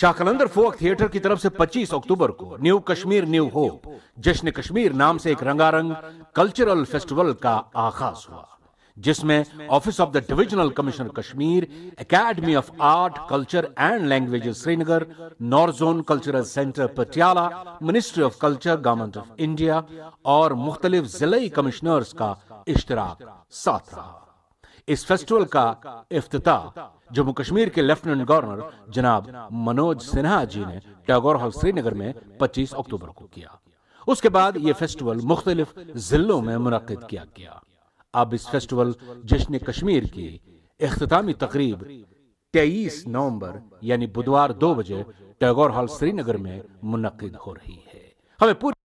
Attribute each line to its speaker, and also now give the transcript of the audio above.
Speaker 1: शाहकलंदर फोक theatre की तरफ से 25 अक्टूबर को न्यू कश्मीर न्यू होप जश्न कश्मीर नाम से एक रंगारंग कल्चरल फेस्टिवल का आगाज हुआ जिसमें office of the divisional commissioner Kashmir academy of art culture and language Srinagar north zone cultural centre Patiala ministry of culture government of India और मुख्तलिफ जिले कमिश्नर्स का इश्तराक साथ रहा इस फेस्टिवल का अफ्ताह जम्मू कश्मीर के लेफ्टिनेंट गवर्नर जनाब मनोज सिन्हा जी ने टैगोर हाउस श्रीनगर में 25 अक्टूबर को किया उसके बाद ये फेस्टिवल मुख्तलिफ जिलों में मुनद किया गया अब इस फेस्टिवल जश्न कश्मीर की अख्तामी तकरीब तेईस नवंबर यानी बुधवार दो बजे टैगोर हॉल श्रीनगर में मुनद हो रही है हमें पूरी